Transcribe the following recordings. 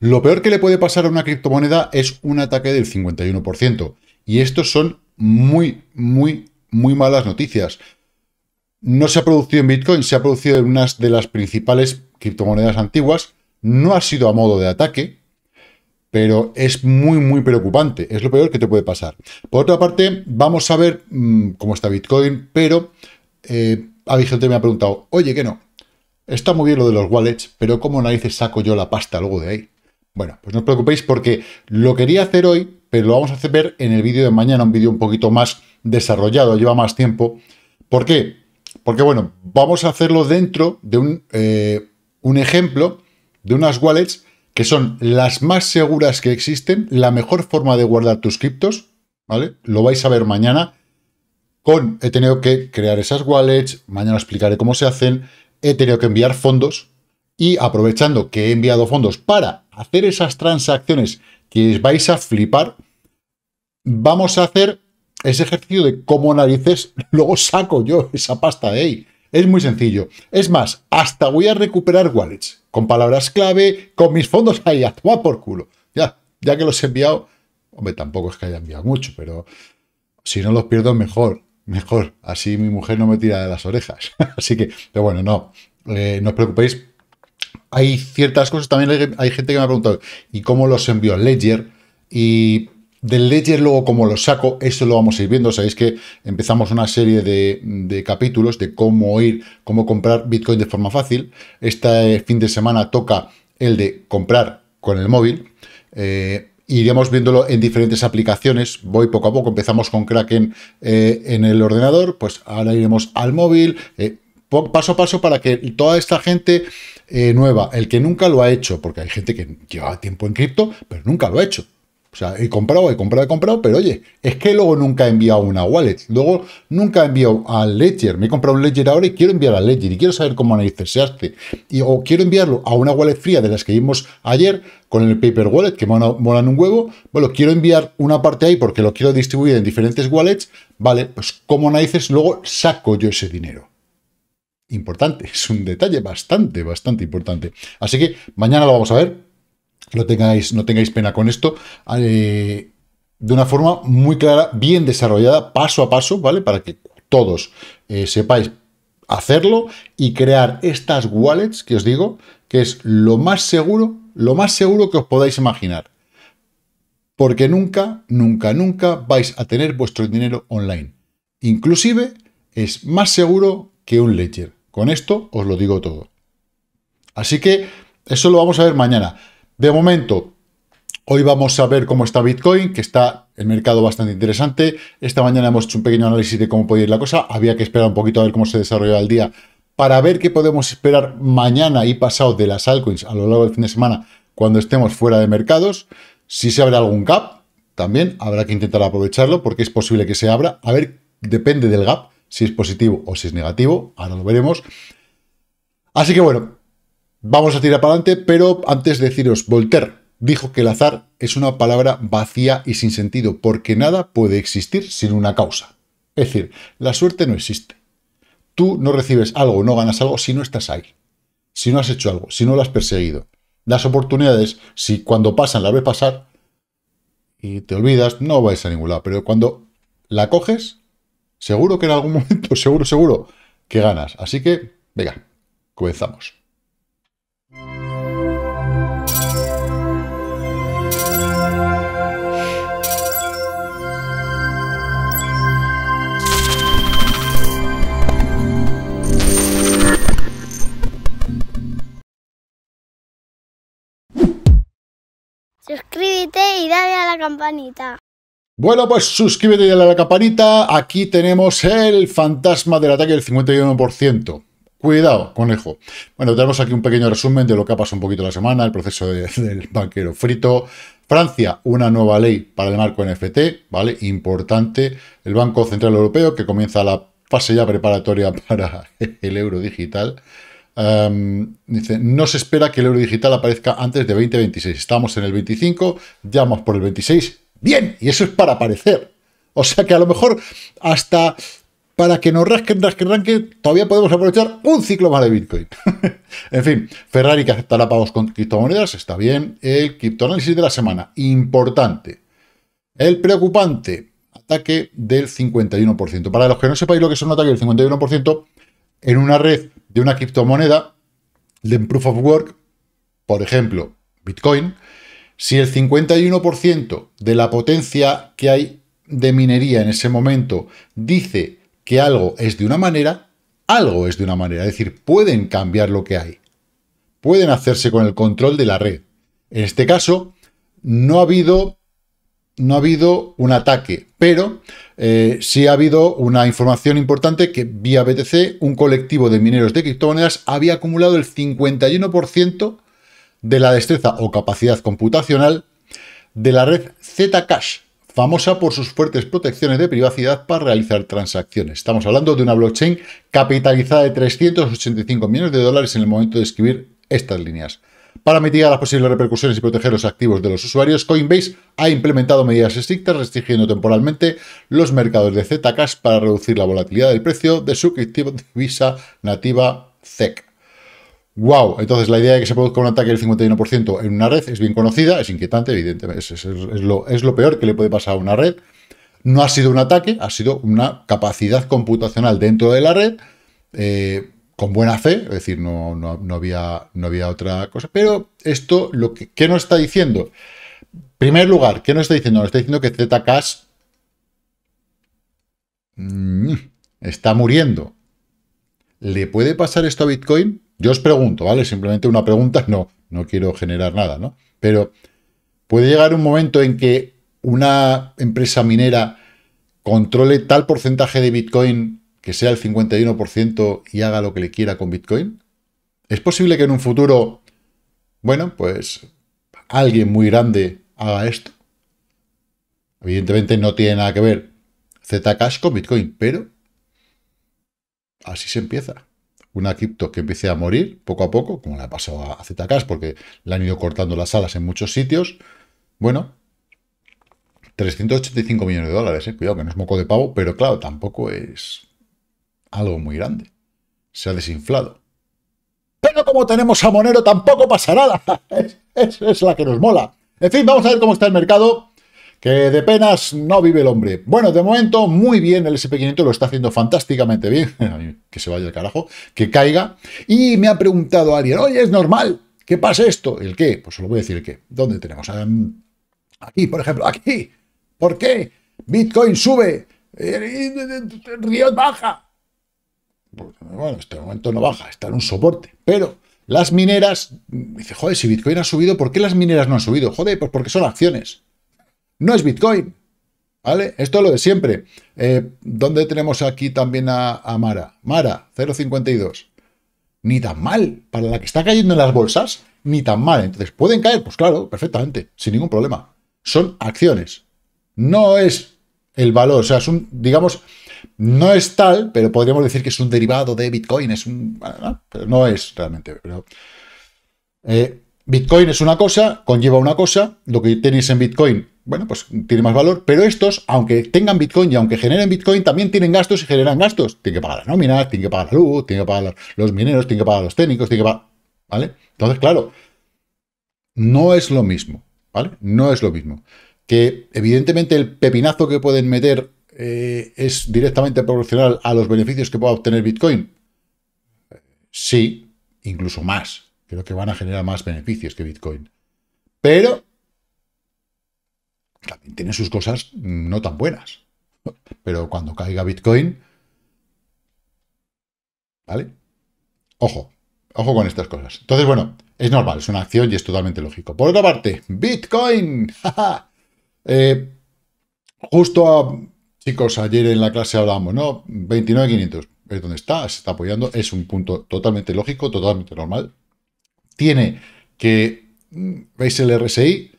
Lo peor que le puede pasar a una criptomoneda es un ataque del 51%. Y estos son muy, muy, muy malas noticias. No se ha producido en Bitcoin, se ha producido en unas de las principales criptomonedas antiguas. No ha sido a modo de ataque, pero es muy, muy preocupante. Es lo peor que te puede pasar. Por otra parte, vamos a ver mm, cómo está Bitcoin, pero eh, hay gente me ha preguntado, oye, que no, está muy bien lo de los wallets, pero ¿cómo narices saco yo la pasta luego de ahí? Bueno, pues no os preocupéis porque lo quería hacer hoy, pero lo vamos a hacer ver en el vídeo de mañana, un vídeo un poquito más desarrollado, lleva más tiempo. ¿Por qué? Porque, bueno, vamos a hacerlo dentro de un, eh, ejemplo de unas wallets que son las más seguras que existen, la mejor forma de guardar tus criptos, ¿vale? Lo vais a ver mañana. Con, he tenido que crear esas wallets, mañana explicaré cómo se hacen, he tenido que enviar fondos, y aprovechando que he enviado fondos para hacer esas transacciones que vais a flipar, vamos a hacer ese ejercicio de cómo narices luego saco yo esa pasta de ahí. Es muy sencillo. Es más, hasta voy a recuperar wallets con palabras clave, con mis fondos ahí, a por culo. Ya, ya que los he enviado, hombre, tampoco es que haya enviado mucho, pero si no los pierdo mejor, mejor. Así mi mujer no me tira de las orejas. Así que, pero bueno, no, eh, no os preocupéis hay ciertas cosas, también hay, gente que me ha preguntado, ¿y cómo los envío al Ledger? Y del Ledger luego cómo los saco, eso lo vamos a ir viendo. Sabéis que empezamos una serie de, capítulos de cómo ir, cómo comprar Bitcoin de forma fácil. Este fin de semana toca el de comprar con el móvil. Eh, iremos viéndolo en diferentes aplicaciones. Voy poco a poco. Empezamos con Kraken eh, en el ordenador, pues ahora iremos al móvil. Eh, paso a paso para que toda esta gente eh, nueva, el que nunca lo ha hecho, porque hay gente que lleva tiempo en cripto, pero nunca lo ha hecho. O sea, he comprado, he comprado, he comprado, pero oye, es que luego nunca he enviado una wallet, luego nunca he enviado al Ledger, me he comprado un Ledger ahora y quiero enviar a Ledger y quiero saber cómo hace. y o quiero enviarlo a una wallet fría de las que vimos ayer con el paper wallet, que molan un huevo, bueno, quiero enviar una parte ahí porque lo quiero distribuir en diferentes wallets, vale, pues cómo Naices, luego saco yo ese dinero importante, es un detalle bastante, bastante importante. Así que mañana lo vamos a ver, no tengáis, no tengáis pena con esto. Eh, de una forma muy clara, bien desarrollada, paso a paso, ¿vale? Para que todos eh, sepáis hacerlo y crear estas wallets que os digo, que es lo más seguro, lo más seguro que os podáis imaginar. Porque nunca, nunca, nunca vais a tener vuestro dinero online. Inclusive es más seguro que un ledger. Con esto os lo digo todo. Así que eso lo vamos a ver mañana. De momento, hoy vamos a ver cómo está Bitcoin, que está el mercado bastante interesante. Esta mañana hemos hecho un pequeño análisis de cómo puede ir la cosa. Había que esperar un poquito a ver cómo se desarrollaba el día para ver qué podemos esperar mañana y pasado de las altcoins a lo largo del fin de semana cuando estemos fuera de mercados. Si se abre algún gap, también habrá que intentar aprovecharlo porque es posible que se abra. A ver, depende del gap si es positivo o si es negativo, ahora lo veremos. Así que bueno, vamos a tirar para adelante, pero antes deciros, Voltaire dijo que el azar es una palabra vacía y sin sentido, porque nada puede existir sin una causa. Es decir, la suerte no existe. Tú no recibes algo, no ganas algo si no estás ahí, si no has hecho algo, si no lo has perseguido. Las oportunidades, si cuando pasan las ves pasar y te olvidas, no vais a ningún lado, pero cuando la coges, Seguro que en algún momento, seguro, seguro, que ganas. Así que, venga, comenzamos. Suscríbete y dale a la campanita. Bueno, pues suscríbete y dale a la campanita. Aquí tenemos el fantasma del ataque del 51%. Cuidado, conejo. Bueno, tenemos aquí un pequeño resumen de lo que ha pasado un poquito la semana, el proceso del banquero frito. Francia, una nueva ley para el marco NFT, ¿vale? Importante. El Banco Central Europeo, que comienza la fase ya preparatoria para el euro digital. Em, dice, no se espera que el euro digital aparezca antes de 2026. Estamos en el 25, ya vamos por el 26 Bien, y eso es para parecer. O sea que a lo mejor hasta para que nos rasquen, rasquen, rasquen, todavía podemos aprovechar un ciclo más de Bitcoin. en fin, Ferrari que aceptará pagos con criptomonedas, está bien. El criptoanálisis de la semana, importante. El preocupante, ataque del 51%. Para los que no sepáis lo que es un ataque del 51%, en una red de una criptomoneda, de proof of work, por ejemplo, Bitcoin, si el 51% de la potencia que hay de minería en ese momento dice que algo es de una manera, algo es de una manera. Es decir, pueden cambiar lo que hay. Pueden hacerse con el control de la red. En este caso, no ha habido, no ha habido un ataque, pero eh, sí ha habido una información importante que vía BTC, un colectivo de mineros de criptomonedas, había acumulado el 51% de la destreza o capacidad computacional, de la red Zcash, famosa por sus fuertes protecciones de privacidad para realizar transacciones. Estamos hablando de una blockchain capitalizada de 385 millones de dólares en el momento de escribir estas líneas. Para mitigar las posibles repercusiones y proteger los activos de los usuarios, Coinbase ha implementado medidas estrictas restringiendo temporalmente los mercados de Zcash para reducir la volatilidad del precio de su criptodivisa nativa ZEC. Wow, entonces la idea de que se produzca un ataque del 51% en una red es bien conocida, es inquietante, evidentemente, es, lo, peor que le puede pasar a una red. No ha sido un ataque, ha sido una capacidad computacional dentro de la red, eh, con buena fe, es decir, no, no, había, no había otra cosa. Pero esto, lo que, ¿qué nos está diciendo? En primer lugar, ¿qué nos está diciendo? Nos está diciendo que Zcash mm, está muriendo. ¿Le puede pasar esto a Bitcoin? Yo os pregunto, ¿vale? Simplemente una pregunta, no, no quiero generar nada, ¿no? Pero puede llegar un momento en que una empresa minera controle tal porcentaje de Bitcoin que sea el 51% y haga lo que le quiera con Bitcoin? ¿Es posible que en un futuro, bueno, pues alguien muy grande haga esto? Evidentemente no tiene nada que ver Zcash con Bitcoin, pero así se empieza una cripto que empiece a morir poco a poco, como le ha pasado a Zcash, porque le han ido cortando las alas en muchos sitios. Bueno, 385 millones de dólares, eh, cuidado que no es moco de pavo, pero claro, tampoco es algo muy grande. Se ha desinflado. Pero como tenemos a Monero, tampoco pasa nada. es la que nos mola. En fin, vamos a ver cómo está el mercado. Que de penas no vive el hombre. Bueno, de momento, muy bien, el SP500 lo está haciendo fantásticamente bien. que se vaya el carajo, que caiga. Y me ha preguntado alguien, oye, ¿es normal que pase esto? ¿El qué? Pues os lo voy a decir el qué. ¿Dónde tenemos? Ah, mm, aquí, por ejemplo, aquí. ¿Por qué? Bitcoin sube, eh, Río baja. Pues, bueno, en este momento no baja, está en un soporte. Pero las mineras, dice, joder, si Bitcoin ha subido, ¿por qué las mineras no han subido? Joder, pues porque son acciones no es Bitcoin. ¿Vale? Esto es lo de siempre. Eh, ¿Dónde tenemos aquí también a, Mara? Mara, 0.52. Ni tan mal. Para la que está cayendo en las bolsas, ni tan mal. Entonces, ¿pueden caer? Pues claro, perfectamente, sin ningún problema. Son acciones. No es el valor. O sea, es un, digamos, no es tal, pero podríamos decir que es un derivado de Bitcoin. Es un. Pero no es realmente. Eh, Bitcoin es una cosa, conlleva una cosa. Lo que tenéis en Bitcoin bueno, pues tiene más valor, pero estos, aunque tengan Bitcoin y aunque generen Bitcoin, también tienen gastos y generan gastos. Tienen que pagar la nómina, tienen que pagar la luz, tienen que pagar los mineros, tienen que pagar los técnicos, tienen que pagar... ¿Vale? Entonces, claro, no es lo mismo, ¿vale? No es lo mismo. Que evidentemente el pepinazo que pueden meter eh, es directamente proporcional a los beneficios que pueda obtener Bitcoin. Sí, incluso más. Creo que van a generar más beneficios que Bitcoin. Pero también tiene sus cosas no tan buenas. Pero cuando caiga Bitcoin, ¿vale? Ojo, ojo con estas cosas. Entonces, bueno, es normal, es una acción y es totalmente lógico. Por otra parte, Bitcoin. Eh, justo a, chicos, ayer en la clase hablábamos, ¿no? 29.500 es donde está, se está apoyando, es un punto totalmente lógico, totalmente normal. Tiene que, veis el RSI,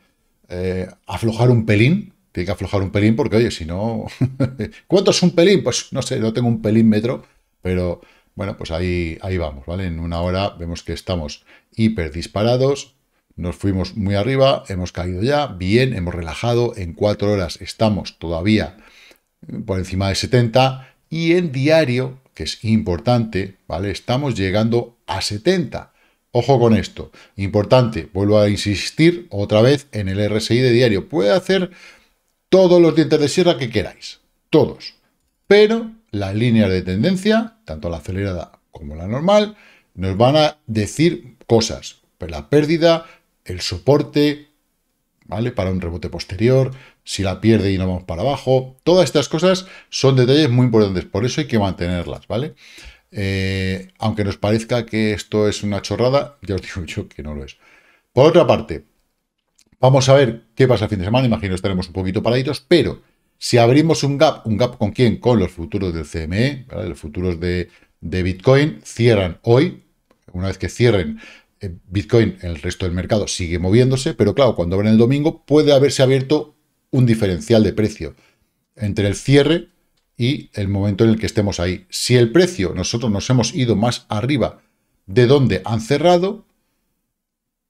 eh, aflojar un pelín. Tiene que aflojar un pelín porque, oye, si no... ¿Cuánto es un pelín? Pues no sé, no tengo un pelín metro, pero bueno, pues ahí, ahí vamos, ¿vale? En una hora vemos que estamos hiper disparados, nos fuimos muy arriba, hemos caído ya, bien, hemos relajado, en cuatro horas estamos todavía por encima de 70 y en diario, que es importante, ¿vale? Estamos llegando a 70. Ojo con esto. Importante, vuelvo a insistir otra vez en el RSI de diario. Puede hacer todos los dientes de sierra que queráis, todos. Pero las líneas de tendencia, tanto la acelerada como la normal, nos van a decir cosas. la pérdida, el soporte, ¿vale? Para un rebote posterior, si la pierde y no vamos para abajo. Todas estas cosas son detalles muy importantes, por eso hay que mantenerlas, ¿vale? vale eh, aunque nos parezca que esto es una chorrada, ya os digo yo que no lo es. Por otra parte, vamos a ver qué pasa el fin de semana. Imagino estaremos un poquito paraditos, pero si abrimos un gap, ¿un gap con quién? Con los futuros del CME, los futuros de, Bitcoin, cierran hoy. Una vez que cierren eh, Bitcoin, el resto del mercado sigue moviéndose, pero claro, cuando abren el domingo puede haberse abierto un diferencial de precio entre el cierre y el momento en el que estemos ahí. Si el precio, nosotros nos hemos ido más arriba de donde han cerrado,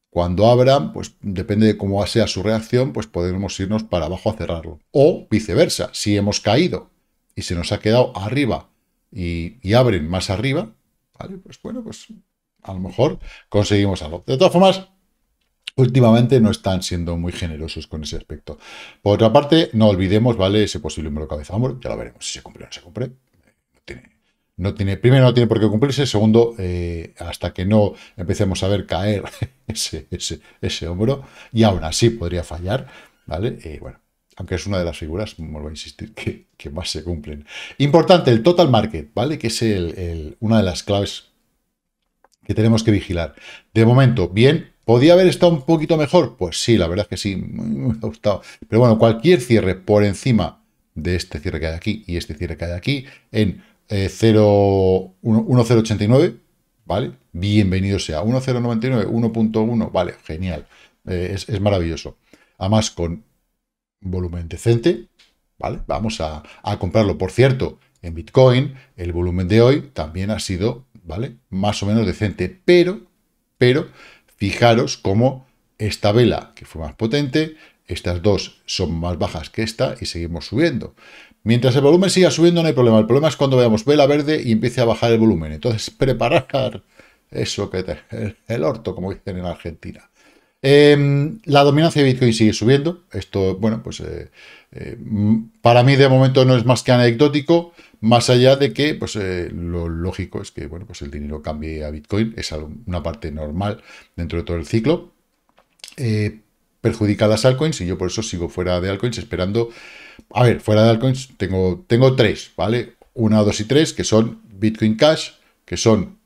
cuando abran, pues depende de cómo sea su reacción, pues podemos irnos para abajo a cerrarlo. O viceversa, si hemos caído y se nos ha quedado arriba y, y abren más arriba, ¿vale? Pues bueno, pues a lo mejor conseguimos algo. De todas formas, últimamente no están siendo muy generosos con ese aspecto. Por otra parte, no olvidemos, ¿vale? Ese posible número cabeza. hombro, ya lo veremos si se cumple o no se cumple. No tiene, primero, no tiene por qué cumplirse. Segundo, eh, hasta que no empecemos a ver caer ese, ese, hombro, y aún así podría fallar, ¿vale? Eh, bueno, aunque es una de las figuras, vuelvo a insistir, que, más se cumplen. Importante, el total market, ¿vale? Que es el, una de las claves que tenemos que vigilar. De momento, bien, ¿Podría haber estado un poquito mejor? Pues sí, la verdad es que sí, me ha gustado. Pero bueno, cualquier cierre por encima de este cierre que hay aquí y este cierre que hay aquí en 1.089, eh, ¿vale? Bienvenido sea. 1.099, 1.1, vale, genial. Eh, es, maravilloso. Además, con volumen decente, ¿vale? Vamos a, a comprarlo. Por cierto, en Bitcoin, el volumen de hoy también ha sido, ¿vale? Más o menos decente, pero, pero Fijaros cómo esta vela, que fue más potente, estas dos son más bajas que esta y seguimos subiendo. Mientras el volumen siga subiendo no hay problema. El problema es cuando veamos vela verde y empiece a bajar el volumen. Entonces, preparar eso que te, el, orto, como dicen en Argentina. Em, la dominancia de Bitcoin sigue subiendo. Esto, bueno, pues eh, eh, para mí de momento no es más que anecdótico. Más allá de que, pues eh, lo lógico es que, bueno, pues el dinero cambie a Bitcoin, es una parte normal dentro de todo el ciclo. Eh, perjudicadas altcoins y yo por eso sigo fuera de altcoins esperando... A ver, fuera de altcoins tengo, tengo tres, ¿vale? Una, dos y tres, que son Bitcoin Cash, que son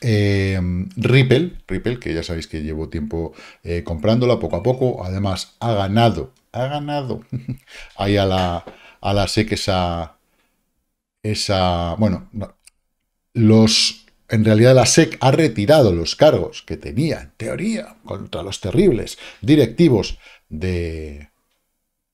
eh, Ripple, Ripple, que ya sabéis que llevo tiempo eh, comprándola poco a poco, además ha ganado, ha ganado ahí a la, a la esa esa... Bueno, los... En realidad la SEC ha retirado los cargos que tenía, en teoría, contra los terribles directivos de,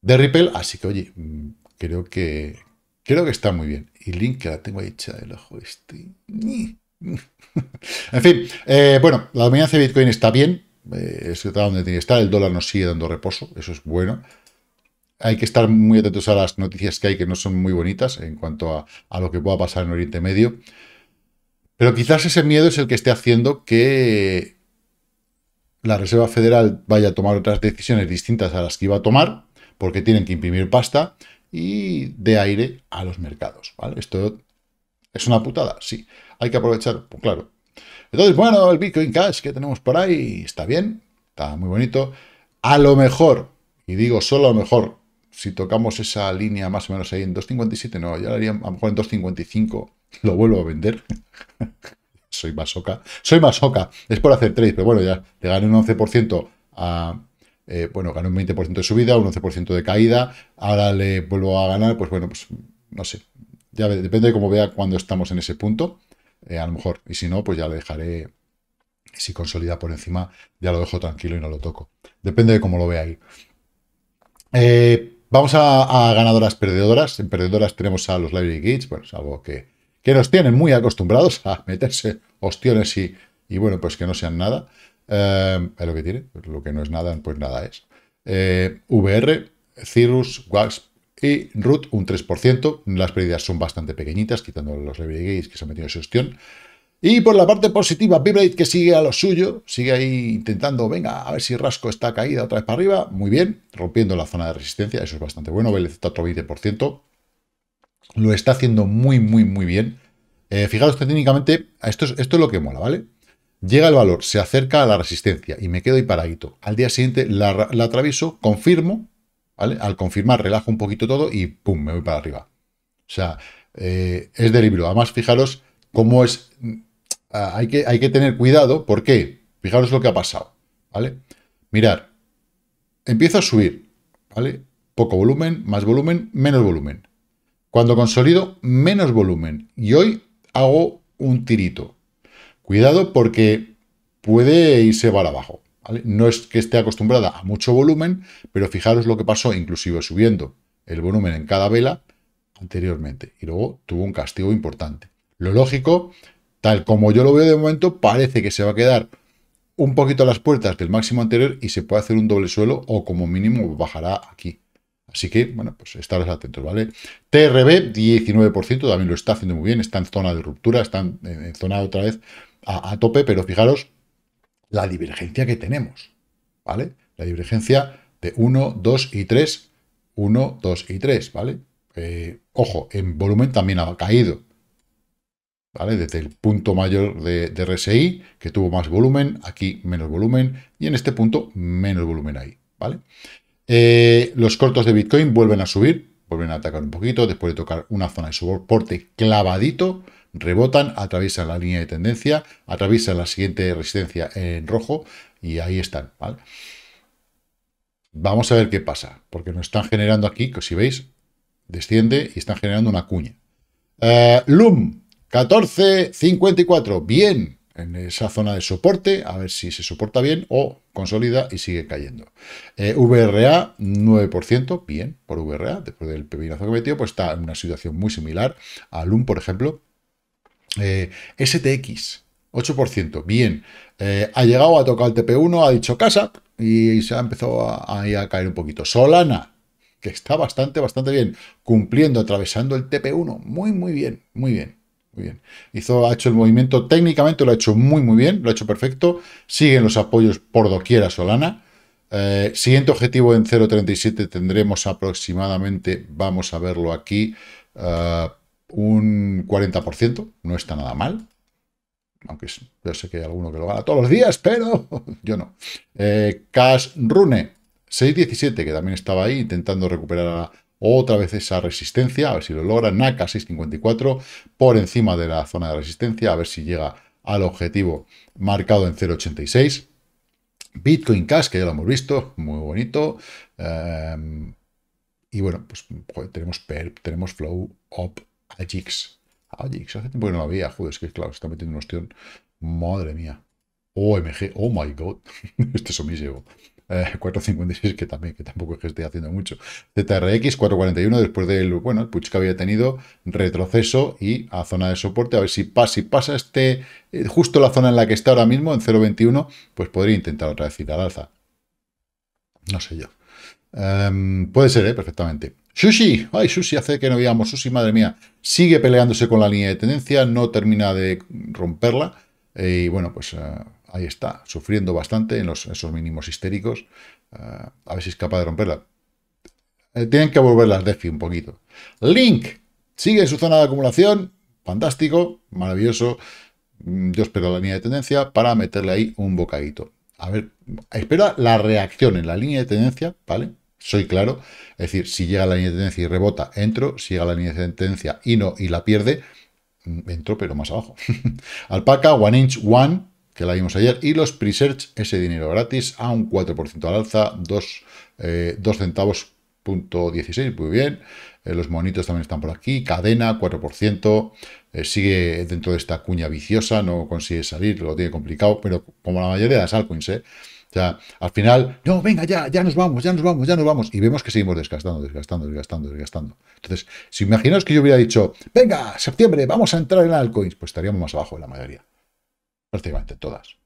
de Ripple. Así que, oye, mm, creo que, creo que está muy bien. Y Link, que la tengo hecha del ojo este... en fin, eh, bueno, la dominancia de Bitcoin está bien, que eh, está donde tiene que estar, el dólar nos sigue dando reposo, eso es bueno hay que estar muy atentos a las noticias que hay que no son muy bonitas en cuanto a, lo que pueda pasar en Oriente Medio. Pero quizás ese miedo es el que esté haciendo que la Reserva Federal vaya a tomar otras decisiones distintas a las que iba a tomar, porque tienen que imprimir pasta y de aire a los mercados. Esto es una putada, sí. Hay que aprovechar, pues claro. Entonces, bueno, el Bitcoin Cash que tenemos por ahí está bien, está muy bonito. A lo mejor, y digo solo a lo mejor, si tocamos esa línea más o menos ahí en 2.57, no, ya la haría a lo mejor en 2.55, lo vuelvo a vender. soy masoca, soy masoca, es por hacer trades, pero bueno, ya le gané un 11% a... Eh, bueno, gané un 20% de subida, un 11% de caída, ahora le vuelvo a ganar, pues bueno, pues no sé, ya depende de cómo vea cuando estamos en ese punto, eh, a lo mejor, y si no, pues ya le dejaré si consolida por encima, ya lo dejo tranquilo y no lo toco. Depende de cómo lo vea ahí. Eh, Vamos a, ganadoras perdedoras. En perdedoras tenemos a los Library Gates, bueno, es algo que, que nos tienen muy acostumbrados a meterse ostiones y, y bueno, pues que no sean nada. Eh, es lo que tiene, pues lo que no es nada, pues nada es. Eh, VR, Cirrus, Wax y Root, un 3%. Las pérdidas son bastante pequeñitas, quitando los Library Gates que se han metido en su ostión. Y por la parte positiva, Vibrate que sigue a lo suyo, sigue ahí intentando, venga, a ver si Rasco está caída otra vez para arriba, muy bien, rompiendo la zona de resistencia, eso es bastante bueno, BLZ otro 20%, lo está haciendo muy, muy, muy bien. Eh, fijaros que técnicamente, esto es, esto es lo que mola, ¿vale? Llega el valor, se acerca a la resistencia y me quedo ahí paradito. Al día siguiente la, atravieso, confirmo, ¿vale? Al confirmar relajo un poquito todo y ¡pum! me voy para arriba. O sea, eh, es de Además, fijaros cómo es Ah, hay, que, tener cuidado. ¿Por qué? Fijaros lo que ha pasado, ¿vale? Mirar, empiezo a subir, ¿vale? Poco volumen, más volumen, menos volumen. Cuando consolido, menos volumen. Y hoy hago un tirito. Cuidado porque puede irse para abajo. No es que esté acostumbrada a mucho volumen, pero fijaros lo que pasó, inclusive subiendo el volumen en cada vela anteriormente. Y luego tuvo un castigo importante. Lo lógico Tal como yo lo veo de momento, parece que se va a quedar un poquito a las puertas del máximo anterior y se puede hacer un doble suelo o como mínimo bajará aquí. Así que, bueno, pues estaros atentos, ¿vale? TRB, 19%, también lo está haciendo muy bien, está en zona de ruptura, está en, zona otra vez a, tope, pero fijaros la divergencia que tenemos, ¿vale? La divergencia de 1, 2 y 3, 1, 2 y 3, ¿vale? Eh, ojo, en volumen también ha caído, desde el punto mayor de, RSI, que tuvo más volumen, aquí menos volumen, y en este punto menos volumen ahí, ¿vale? Eh, los cortos de Bitcoin vuelven a subir, vuelven a atacar un poquito, después de tocar una zona de soporte clavadito, rebotan, atraviesan la línea de tendencia, atraviesan la siguiente resistencia en rojo, y ahí están, Vamos a ver qué pasa, porque nos están generando aquí, que si veis, desciende y están generando una cuña. Eh, Loom. LUM, 14.54, bien, en esa zona de soporte, a ver si se soporta bien o consolida y sigue cayendo. Eh, VRA, 9%, bien por VRA, después del pepinazo que metió, pues está en una situación muy similar a LUM, por ejemplo. Eh, STX, 8%, bien. Eh, ha llegado, a tocar el TP1, ha dicho casa y se ha empezado a, a caer un poquito. Solana, que está bastante, bastante bien, cumpliendo, atravesando el TP1, muy, muy bien, muy bien. Muy bien. Hizo, ha hecho el movimiento técnicamente, lo ha hecho muy, muy bien, lo ha hecho perfecto. Siguen los apoyos por doquiera Solana. Eh, siguiente objetivo en 0.37 tendremos aproximadamente, vamos a verlo aquí, eh, un 40%. No está nada mal. Aunque yo sé que hay alguno que lo gana todos los días, pero yo no. Eh, Cash Rune, 6.17, que también estaba ahí intentando recuperar a otra vez esa resistencia, a ver si lo logra. NACA 654 por encima de la zona de resistencia, a ver si llega al objetivo marcado en 0.86. Bitcoin Cash, que ya lo hemos visto, muy bonito. Em, y bueno, pues tenemos PERP, tenemos Flow, up AJIX. AJIX, hace tiempo que no había, joder, es que claro, se está metiendo una ostión. Madre mía. OMG, oh my god, este es omisivo. 456, que también, que tampoco es que esté haciendo mucho. ZRX 441, después del, bueno, el que había tenido, retroceso y a zona de soporte, a ver si pasa, si pasa este, eh, justo la zona en la que está ahora mismo, en 0.21, pues podría intentar otra vez ir al alza. No sé yo. Em, puede ser, ¿eh? perfectamente. Sushi, ay, Sushi hace que no veamos Sushi, madre mía. Sigue peleándose con la línea de tendencia, no termina de romperla. Eh, y bueno, pues ahí está, sufriendo bastante en esos mínimos histéricos. Ah, a ver si es capaz de romperla. Eh, tienen que volver las DeFi un poquito. Link sigue en su zona de acumulación. Fantástico, maravilloso. Mm, yo espero la línea de tendencia para meterle ahí un bocadito. A ver, espera la reacción en la línea de tendencia, ¿vale? Soy claro. Es decir, si llega a la línea de tendencia y rebota, entro. Si llega a la línea de tendencia y no, y la pierde, mm, entro, pero más abajo. Alpaca, One Inch, One que la vimos ayer, y los pre ese dinero gratis, a un 4% al alza, 2, eh, centavos punto 16, muy bien. Eh, los monitos también están por aquí. Cadena, 4%. Eh, sigue dentro de esta cuña viciosa, no consigue salir, lo tiene complicado, pero como la mayoría de las altcoins, ¿eh? al final, no, venga, ya, ya nos vamos, ya nos vamos, ya nos vamos. Y vemos que seguimos desgastando, desgastando, desgastando, desgastando. Entonces, si imaginaos que yo hubiera dicho, venga, septiembre, vamos a entrar en altcoins, pues estaríamos más abajo de la mayoría prácticamente todas.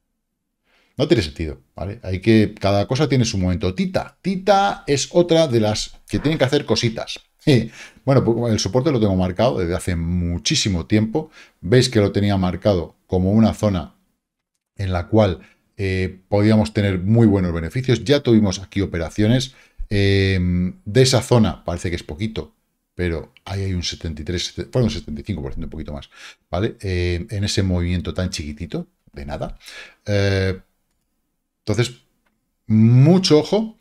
No tiene sentido, ¿vale? Hay que, cada cosa tiene su momento. Tita, Tita es otra de las que tienen que hacer cositas. Pues, bueno, el soporte lo tengo marcado desde hace muchísimo tiempo. Veis que lo tenía marcado como una zona en la cual eh, podíamos tener muy buenos beneficios. Ya tuvimos aquí operaciones eh, de esa zona, parece que es poquito, pero ahí hay un 73, fueron un 75%, un poquito más, ¿vale? Eh, en ese movimiento tan chiquitito, de nada. Eh, entonces, mucho ojo,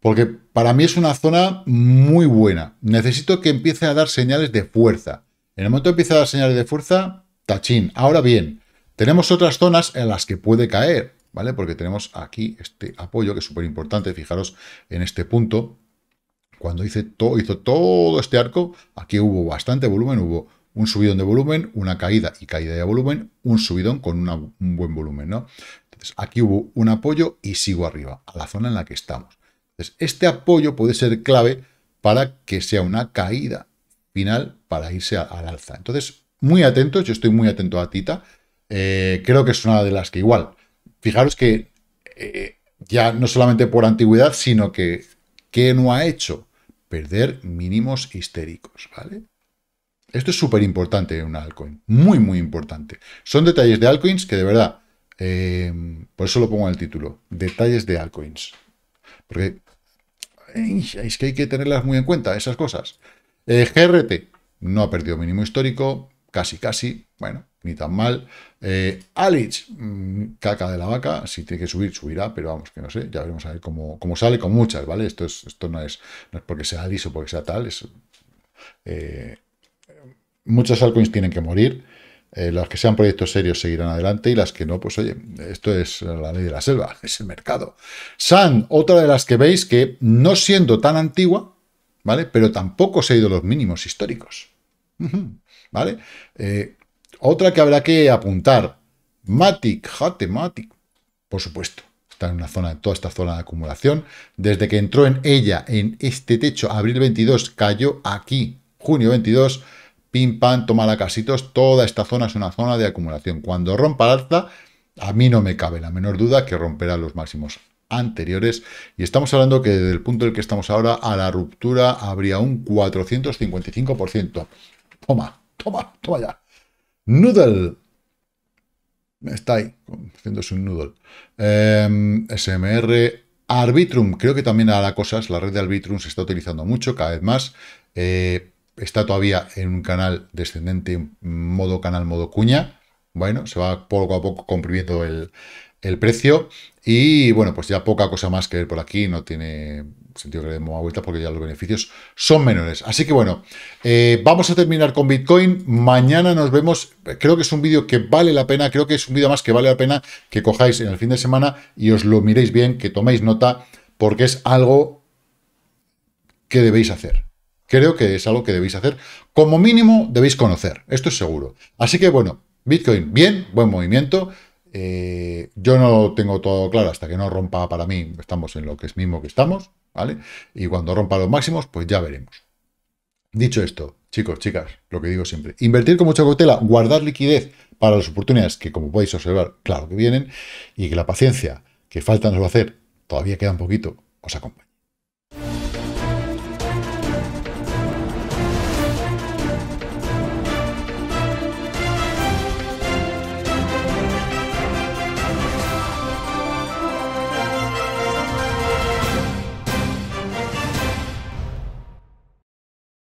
porque para mí es una zona muy buena. Necesito que empiece a dar señales de fuerza. En el momento que empiece a dar señales de fuerza, tachín. Ahora bien, tenemos otras zonas en las que puede caer, ¿vale? Porque tenemos aquí este apoyo que es súper importante. Fijaros en este punto. Cuando hice todo, hizo todo este arco, aquí hubo bastante volumen, hubo un subidón de volumen, una caída y caída de volumen, un subidón con un buen volumen, ¿no? Entonces, aquí hubo un apoyo y sigo arriba, a la zona en la que estamos. Entonces, este apoyo puede ser clave para que sea una caída final para irse al alza. Entonces, muy atentos, yo estoy muy atento a Tita, eh, creo que es una de las que igual, fijaros que eh, ya no solamente por antigüedad, sino que, ¿qué no ha hecho? Perder mínimos histéricos, ¿vale? Esto es súper importante en una altcoin, muy, muy importante. Son detalles de altcoins que de verdad, eh, por eso lo pongo en el título, detalles de altcoins. Porque eh, es que hay que tenerlas muy en cuenta, esas cosas. Eh, GRT no ha perdido mínimo histórico, casi, casi, bueno, ni tan mal. Eh, Alice, mm, caca de la vaca, si tiene que subir, subirá, pero vamos, que no sé, ya veremos a ver cómo, sale con muchas, ¿vale? Esto, es, esto no, es, porque sea Alice o porque sea tal, es muchas altcoins tienen que morir. Eh, las que sean proyectos serios seguirán adelante y las que no, pues oye, esto es la ley de la selva, es el mercado. San, otra de las que veis que no siendo tan antigua, ¿vale? Pero tampoco se ha ido los mínimos históricos, ¿vale? Eh, otra que habrá que apuntar, Matic, matic por supuesto, está en una zona, toda esta zona de acumulación. Desde que entró en ella, en este techo, abril 22, cayó aquí junio 22, pim pam, toma la casitos, toda esta zona es una zona de acumulación. Cuando rompa el alza, a mí no me cabe la menor duda que romperá los máximos anteriores y estamos hablando que desde el punto del que estamos ahora a la ruptura habría un 455%. Toma, toma, toma ya. Noodle. Está ahí, haciéndose un noodle. Em, SMR, Arbitrum, creo que también a cosas, la red de Arbitrum se está utilizando mucho, cada vez más. Eh, está todavía en un canal descendente, modo canal, modo cuña. Bueno, se va poco a poco comprimiendo el, precio. Y bueno, pues ya poca cosa más que ver por aquí. No tiene sentido que le demos vuelta porque ya los beneficios son menores. Así que bueno, eh, vamos a terminar con Bitcoin. Mañana nos vemos. Creo que es un vídeo que vale la pena. Creo que es un vídeo más que vale la pena que cojáis en el fin de semana y os lo miréis bien, que toméis nota, porque es algo que debéis hacer. Creo que es algo que debéis hacer. Como mínimo debéis conocer, esto es seguro. Así que bueno, Bitcoin, bien, buen movimiento. Eh, yo no tengo todo claro hasta que no rompa para mí, estamos en lo que es mismo que estamos, ¿vale? Y cuando rompa los máximos, pues ya veremos. Dicho esto, chicos, chicas, lo que digo siempre, invertir con mucha cautela, guardar liquidez para las oportunidades que, como podéis observar, claro que vienen, y que la paciencia que falta nos va a hacer, todavía queda un poquito, os acompaña.